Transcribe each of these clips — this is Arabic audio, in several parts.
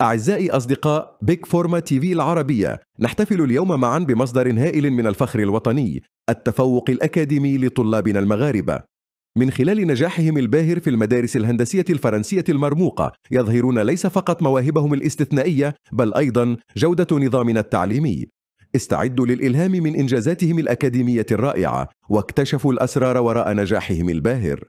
أعزائي أصدقاء بيك فورما تي في العربية نحتفل اليوم معا بمصدر هائل من الفخر الوطني التفوق الأكاديمي لطلابنا المغاربة من خلال نجاحهم الباهر في المدارس الهندسية الفرنسية المرموقة يظهرون ليس فقط مواهبهم الاستثنائية بل أيضا جودة نظامنا التعليمي استعدوا للإلهام من إنجازاتهم الأكاديمية الرائعة واكتشفوا الأسرار وراء نجاحهم الباهر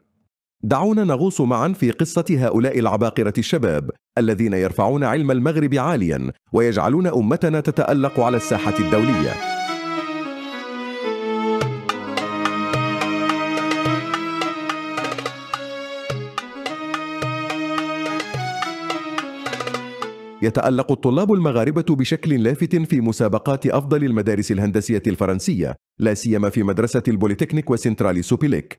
دعونا نغوص معا في قصة هؤلاء العباقرة الشباب الذين يرفعون علم المغرب عاليا ويجعلون امتنا تتالق على الساحه الدوليه يتألق الطلاب المغاربة بشكل لافت في مسابقات أفضل المدارس الهندسية الفرنسية، لا سيما في مدرسة البوليتكنيك وسنترالي سوبيليك.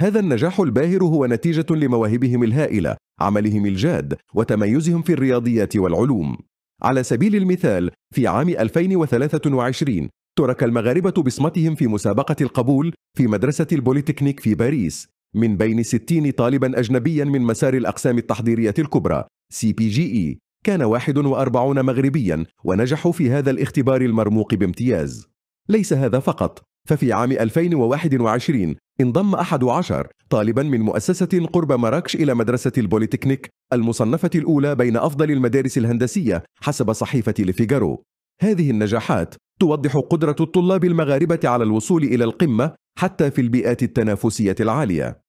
هذا النجاح الباهر هو نتيجة لمواهبهم الهائلة عملهم الجاد وتميزهم في الرياضيات والعلوم على سبيل المثال في عام 2023 ترك المغاربة بصمتهم في مسابقة القبول في مدرسة البوليتكنيك في باريس من بين 60 طالبا أجنبيا من مسار الأقسام التحضيرية الكبرى سي بي جي إي كان 41 مغربيا ونجحوا في هذا الاختبار المرموق بامتياز ليس هذا فقط ففي عام 2021 انضم أحد عشر طالبا من مؤسسة قرب مراكش إلى مدرسة البوليتكنيك المصنفة الأولى بين أفضل المدارس الهندسية حسب صحيفة لفيجارو هذه النجاحات توضح قدرة الطلاب المغاربة على الوصول إلى القمة حتى في البيئات التنافسية العالية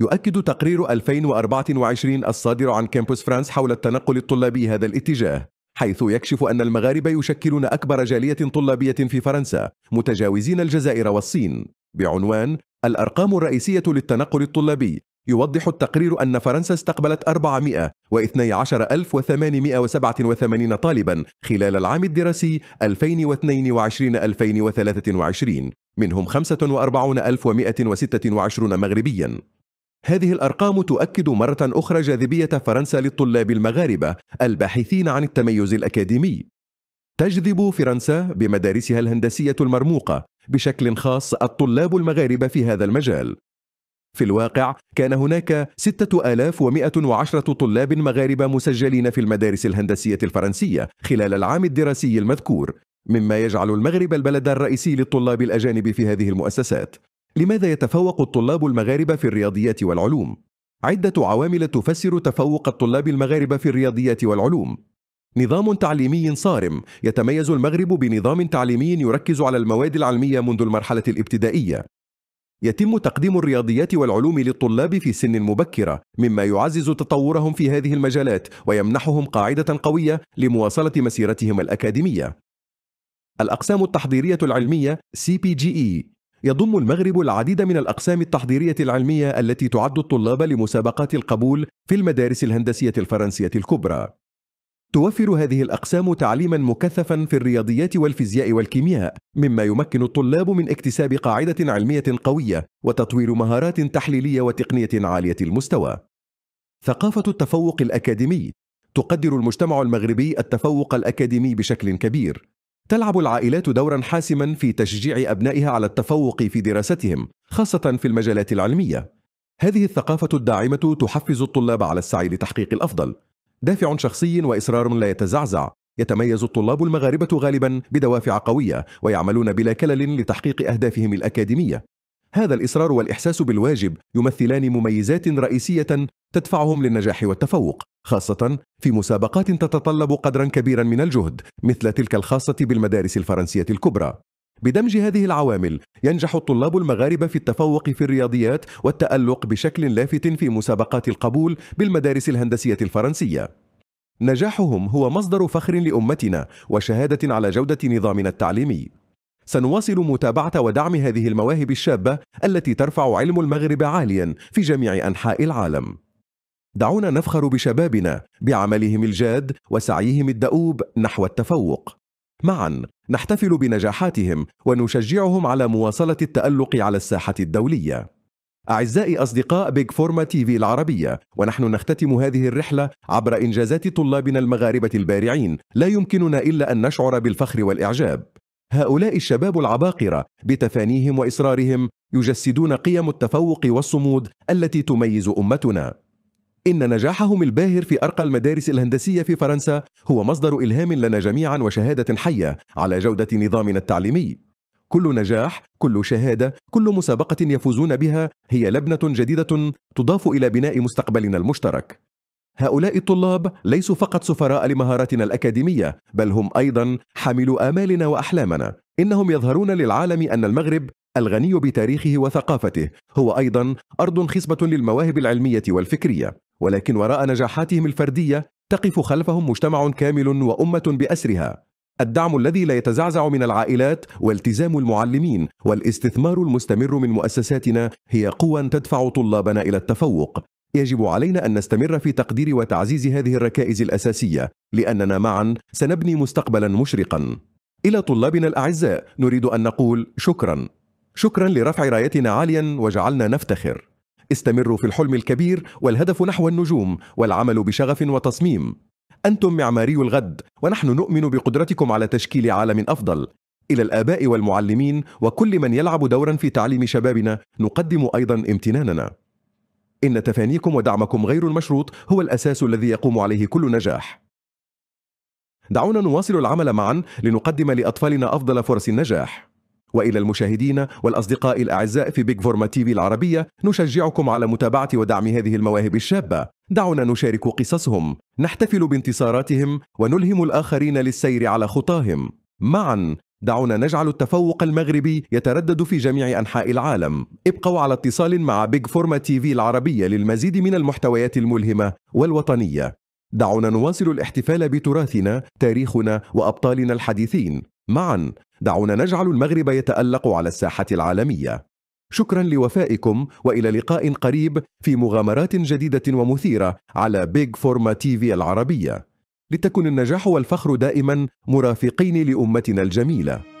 يؤكد تقرير 2024 الصادر عن كامبوس فرانس حول التنقل الطلابي هذا الاتجاه حيث يكشف أن المغاربة يشكلون أكبر جالية طلابية في فرنسا متجاوزين الجزائر والصين بعنوان الأرقام الرئيسية للتنقل الطلابي يوضح التقرير أن فرنسا استقبلت 412887 طالبا خلال العام الدراسي 2022-2023 منهم 45126 مغربيا هذه الأرقام تؤكد مرة أخرى جاذبية فرنسا للطلاب المغاربة الباحثين عن التميز الأكاديمي. تجذب فرنسا بمدارسها الهندسية المرموقة بشكل خاص الطلاب المغاربة في هذا المجال. في الواقع كان هناك 6110 طلاب مغاربة مسجلين في المدارس الهندسية الفرنسية خلال العام الدراسي المذكور، مما يجعل المغرب البلد الرئيسي للطلاب الأجانب في هذه المؤسسات. لماذا يتفوق الطلاب المغاربة في الرياضيات والعلوم؟ عدة عوامل تفسر تفوق الطلاب المغاربة في الرياضيات والعلوم نظام تعليمي صارم يتميز المغرب بنظام تعليمي يركز على المواد العلمية منذ المرحلة الابتدائية يتم تقديم الرياضيات والعلوم للطلاب في سن مبكرة مما يعزز تطورهم في هذه المجالات ويمنحهم قاعدة قوية لمواصلة مسيرتهم الأكاديمية الأقسام التحضيرية العلمية CPGE يضم المغرب العديد من الأقسام التحضيرية العلمية التي تعد الطلاب لمسابقات القبول في المدارس الهندسية الفرنسية الكبرى. توفر هذه الأقسام تعليما مكثفا في الرياضيات والفيزياء والكيمياء، مما يمكن الطلاب من اكتساب قاعدة علمية قوية وتطوير مهارات تحليلية وتقنية عالية المستوى. ثقافة التفوق الأكاديمي تقدر المجتمع المغربي التفوق الأكاديمي بشكل كبير، تلعب العائلات دورا حاسما في تشجيع أبنائها على التفوق في دراستهم خاصة في المجالات العلمية هذه الثقافة الداعمة تحفز الطلاب على السعي لتحقيق الأفضل دافع شخصي وإصرار لا يتزعزع يتميز الطلاب المغاربة غالبا بدوافع قوية ويعملون بلا كلل لتحقيق أهدافهم الأكاديمية هذا الإصرار والإحساس بالواجب يمثلان مميزات رئيسية تدفعهم للنجاح والتفوق، خاصة في مسابقات تتطلب قدرا كبيرا من الجهد مثل تلك الخاصة بالمدارس الفرنسية الكبرى. بدمج هذه العوامل ينجح الطلاب المغاربة في التفوق في الرياضيات والتألق بشكل لافت في مسابقات القبول بالمدارس الهندسية الفرنسية. نجاحهم هو مصدر فخر لأمتنا وشهادة على جودة نظامنا التعليمي. سنواصل متابعة ودعم هذه المواهب الشابة التي ترفع علم المغرب عاليا في جميع أنحاء العالم دعونا نفخر بشبابنا بعملهم الجاد وسعيهم الدؤوب نحو التفوق معا نحتفل بنجاحاتهم ونشجعهم على مواصلة التألق على الساحة الدولية أعزائي أصدقاء بيج فورما تيفي العربية ونحن نختتم هذه الرحلة عبر إنجازات طلابنا المغاربة البارعين لا يمكننا إلا أن نشعر بالفخر والإعجاب هؤلاء الشباب العباقرة بتفانيهم وإصرارهم يجسدون قيم التفوق والصمود التي تميز أمتنا إن نجاحهم الباهر في أرقى المدارس الهندسية في فرنسا هو مصدر إلهام لنا جميعا وشهادة حية على جودة نظامنا التعليمي كل نجاح، كل شهادة، كل مسابقة يفوزون بها هي لبنة جديدة تضاف إلى بناء مستقبلنا المشترك هؤلاء الطلاب ليسوا فقط سفراء لمهاراتنا الأكاديمية بل هم أيضا حملوا آمالنا وأحلامنا إنهم يظهرون للعالم أن المغرب الغني بتاريخه وثقافته هو أيضا أرض خصبة للمواهب العلمية والفكرية ولكن وراء نجاحاتهم الفردية تقف خلفهم مجتمع كامل وأمة بأسرها الدعم الذي لا يتزعزع من العائلات والتزام المعلمين والاستثمار المستمر من مؤسساتنا هي قوى تدفع طلابنا إلى التفوق يجب علينا أن نستمر في تقدير وتعزيز هذه الركائز الأساسية لأننا معا سنبني مستقبلا مشرقا إلى طلابنا الأعزاء نريد أن نقول شكرا شكرا لرفع رايتنا عاليا وجعلنا نفتخر استمروا في الحلم الكبير والهدف نحو النجوم والعمل بشغف وتصميم أنتم معماري الغد ونحن نؤمن بقدرتكم على تشكيل عالم أفضل إلى الآباء والمعلمين وكل من يلعب دورا في تعليم شبابنا نقدم أيضا امتناننا إن تفانيكم ودعمكم غير المشروط هو الأساس الذي يقوم عليه كل نجاح دعونا نواصل العمل معا لنقدم لأطفالنا أفضل فرص النجاح وإلى المشاهدين والأصدقاء الأعزاء في بيك فورما تيفي العربية نشجعكم على متابعة ودعم هذه المواهب الشابة دعونا نشارك قصصهم نحتفل بانتصاراتهم ونلهم الآخرين للسير على خطاهم معا دعونا نجعل التفوق المغربي يتردد في جميع أنحاء العالم ابقوا على اتصال مع بيج فورما تي في العربية للمزيد من المحتويات الملهمة والوطنية دعونا نواصل الاحتفال بتراثنا تاريخنا وأبطالنا الحديثين معا دعونا نجعل المغرب يتألق على الساحة العالمية شكرا لوفائكم والى لقاء قريب في مغامرات جديده ومثيره على بيج فورما تي في العربيه لتكن النجاح والفخر دائما مرافقين لامتنا الجميله